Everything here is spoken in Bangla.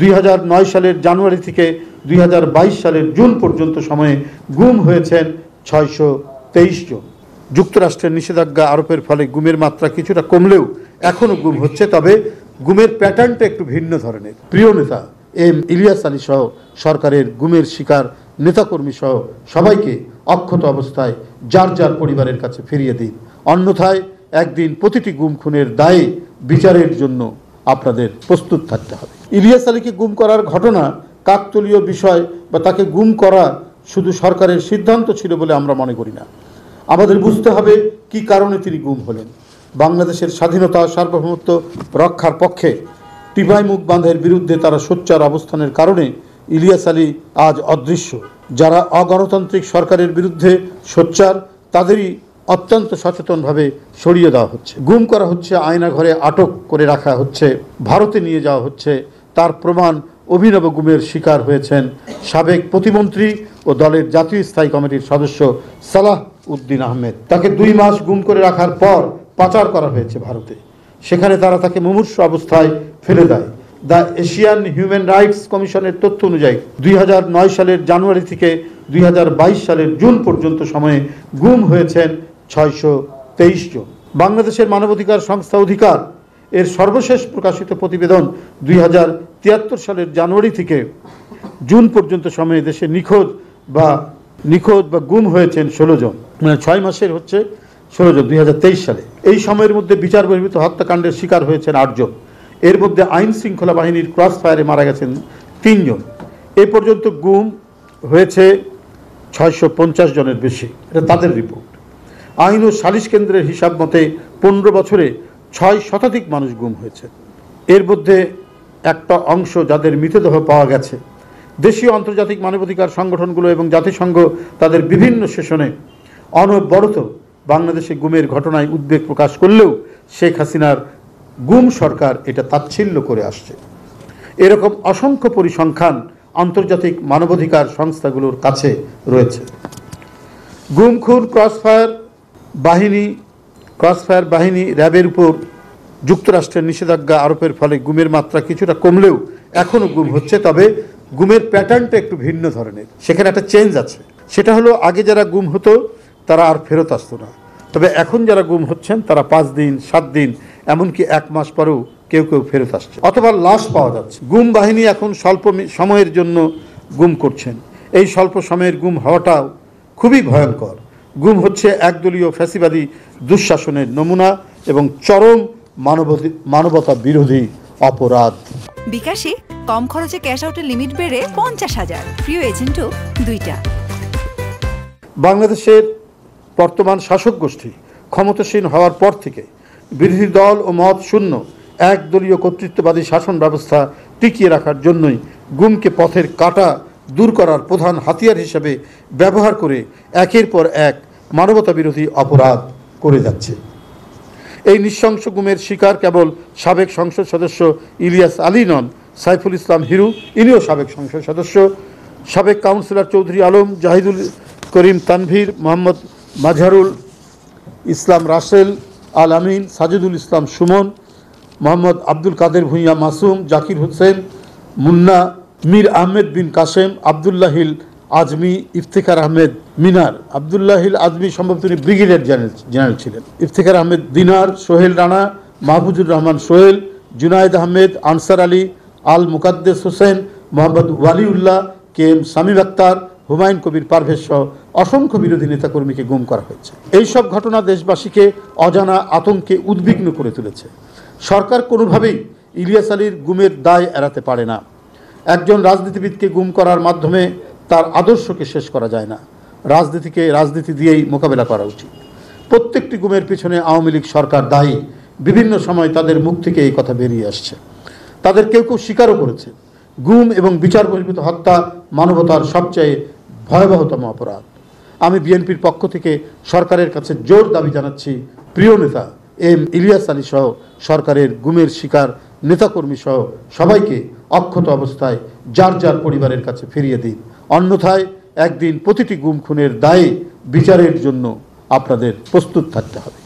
দুই সালের জানুয়ারি থেকে দুই সালের জুন পর্যন্ত সময়ে গুম হয়েছেন ছয়শো জন যুক্তরাষ্ট্রের নিষেধাজ্ঞা আরোপের ফলে গুমের মাত্রা কিছুটা কমলেও এখনও গুম হচ্ছে তবে গুমের প্যাটার্নটা একটু ভিন্ন ধরনের প্রিয় নেতা এম ইলিয়াস আলী সহ সরকারের গুমের শিকার নেতাকর্মী সহ সবাইকে অক্ষত অবস্থায় যার যার পরিবারের কাছে ফিরিয়ে দিন অন্যথায় একদিন প্রতিটি গুম খুনের দায়ে বিচারের জন্য আপনাদের প্রস্তুত থাকতে হবে ইলিয়াস আলীকে গুম করার ঘটনা কাকতলীয় বিষয় বা তাকে গুম করা শুধু সরকারের সিদ্ধান্ত ছিল বলে আমরা মনে করি না আমাদের বুঝতে হবে কি কারণে তিনি গুম হলেন বাংলাদেশের স্বাধীনতা সার্বভৌমত্ব রক্ষার পক্ষে টিপাই মুখ বাঁধের বিরুদ্ধে তারা সোচ্চার অবস্থানের কারণে ইলিয়াস আলী আজ অদৃশ্য যারা অগণতান্ত্রিক সরকারের বিরুদ্ধে সোচ্চার তাদেরই অত্যন্ত সচেতনভাবে সরিয়ে দেওয়া হচ্ছে গুম করা হচ্ছে আয়নাঘরে আটক করে রাখা হচ্ছে ভারতে নিয়ে যাওয়া হচ্ছে তার প্রমাণ অভিনব গুমের শিকার হয়েছেন সাবেক প্রতিমন্ত্রী ও দলের জাতীয় স্থায়ী কমিটির সদস্য সালাহ উদ্দিন আহমেদ তাকে দুই মাস গুম করে রাখার পর পাচার করা হয়েছে ভারতে সেখানে তারা তাকে মুমূর্ষ অবস্থায় ফেলে দেয় দ্য এশিয়ান হিউম্যান রাইটস কমিশনের তথ্য অনুযায়ী দুই সালের জানুয়ারি থেকে দুই সালের জুন পর্যন্ত সময়ে গুম হয়েছেন ছয়শো জন বাংলাদেশের মানবাধিকার সংস্থা অধিকার এর সর্বশেষ প্রকাশিত প্রতিবেদন দুই সালের জানুয়ারি থেকে জুন পর্যন্ত সময়ে দেশে নিখোঁজ বা নিখোঁজ বা গুম হয়েছেন ষোলো জন মানে ছয় মাসের হচ্ছে ষোলো জন দুই সালে এই সময়ের মধ্যে বিচার বহির্ভূত হত্যাকাণ্ডের শিকার হয়েছেন আটজন এর মধ্যে আইন শৃঙ্খলা বাহিনীর ক্রস ফায়ারে মারা গেছেন তিনজন এ পর্যন্ত গুম হয়েছে ছয়শো জনের বেশি এটা তাদের রিপোর্ট আইন ও সালিশ কেন্দ্রের হিসাব মতে পনেরো বছরে ছয় শতাধিক মানুষ গুম হয়েছে এর মধ্যে একটা অংশ যাদের মৃতদেহ পাওয়া গেছে দেশীয় আন্তর্জাতিক মানবাধিকার সংগঠনগুলো এবং জাতিসংঘ তাদের বিভিন্ন সেশনে অনবরত বাংলাদেশে গুমের ঘটনায় উদ্বেগ প্রকাশ করলেও শেখ হাসিনার গুম সরকার এটা তাচ্ছিল্য করে আসছে এরকম অসংখ্য পরিসংখ্যান আন্তর্জাতিক মানবাধিকার সংস্থাগুলোর কাছে রয়েছে গুমখুর ক্রসফায়ার বাহিনী ক্রসফায়ার বাহিনী র্যাবের উপর যুক্তরাষ্ট্রের নিষেধাজ্ঞা আরোপের ফলে গুমের মাত্রা কিছুটা কমলেও এখনও গুম হচ্ছে তবে গুমের প্যাটার্নটা একটু ভিন্ন ধরনের সেখানে একটা চেঞ্জ আছে সেটা হলো আগে যারা গুম হতো তারা আর ফেরত আসতো না তবে এখন যারা গুম হচ্ছেন তারা পাঁচ দিন সাত দিন এমনকি এক মাস পরেও কেউ কেউ ফেরত আসছে অথবা লাশ পাওয়া যাচ্ছে গুম বাহিনী এখন স্বল্প সময়ের জন্য গুম করছেন এই স্বল্প সময়ের গুম হওয়াটাও খুবই ভয়ঙ্কর গুম হচ্ছে একদলীয় ফ্যাসিবাদী দুঃশাসনের নমুনা এবং চরম মানবতা বিরোধী অপরাধ বিকাশে কম খরচে ক্যাশ আউটের লিমিট বেড়ে পঞ্চাশ হাজার প্রিয় এজেন্টও দুইটা বাংলাদেশের বর্তমান শাসক গোষ্ঠী ক্ষমতাসীন হওয়ার পর থেকে বিরোধী দল ও মত শূন্য একদলীয় কর্তৃত্ববাদী শাসন ব্যবস্থা টিকিয়ে রাখার জন্যই গুমকে পথের কাটা দূর করার প্রধান হাতিয়ার হিসাবে ব্যবহার করে একের পর এক মানবতা বিরোধী অপরাধ করে যাচ্ছে এই নৃশংস গুমের শিকার কেবল সাবেক সংসদ সদস্য ইলিয়াস আলী নন সাইফুল ইসলাম হিরু ইনিও সাবেক সংসদ সদস্য সাবেক কাউন্সিলর চৌধুরী আলম জাহিদুল করিম তানভীর মোহাম্মদ মাঝারুল ইসলাম রাসেল আল আমিন সাজিদুল ইসলাম সুমন মোহাম্মদ আব্দুল কাদের ভূঁইয়া মাসুম জাকির হোসেন মুন্না মীর আহমেদ বিন কাসেম আবদুল্লাহিল আজমি ইফতেখার আহমেদ মিনার আবদুল্লাহিল আজমি সম্ভবত তিনি ব্রিগেডিয়ার জেনারেল জেনারেল ছিলেন ইফতেখার আহমেদ দিনার সোহেল রানা মাহফুজুর রহমান সোহেল জুনায়েদ আহমেদ আনসার আলী আল মুকাদ্দেস হোসেন মোহাম্মদ ওয়ালিউল্লাহ কে এম সামিম আক্তার হুমায়ুন কবির পারভেজ সহ অসংখ্য বিরোধী নেতাকর্মীকে গুম করা হয়েছে এই সব ঘটনা দেশবাসীকে অজানা আতঙ্কে উদ্বিগ্ন করে তুলেছে সরকার কোনোভাবেই ইলিয়াস আলীর গুমের দায় এড়াতে পারে না একজন রাজনীতিবিদকে গুম করার মাধ্যমে তার আদর্শকে শেষ করা যায় না রাজনীতিকে রাজনীতি দিয়েই মোকাবেলা করা উচিত প্রত্যেকটি গুমের পিছনে আওয়ামী লীগ সরকার দায়ী বিভিন্ন সময় তাদের মুখ থেকে এই কথা বেরিয়ে আসছে তাদের কেউ কেউ স্বীকারও করেছে গুম এবং বিচার বহির্ভূত হত্যা মানবতার সবচেয়ে ভয়াবহতম অপরাধ আমি বিএনপির পক্ষ থেকে সরকারের কাছে জোর দাবি জানাচ্ছি প্রিয় নেতা এম ইলিয়াস আলী সহ সরকারের গুমের শিকার নেতাকর্মী সহ সবাইকে অক্ষত অবস্থায় যার যার পরিবারের কাছে ফিরিয়ে দিন অন্যথায় একদিন প্রতিটি গুম খুনের দায়ে বিচারের জন্য আপনাদের প্রস্তুত থাকতে হবে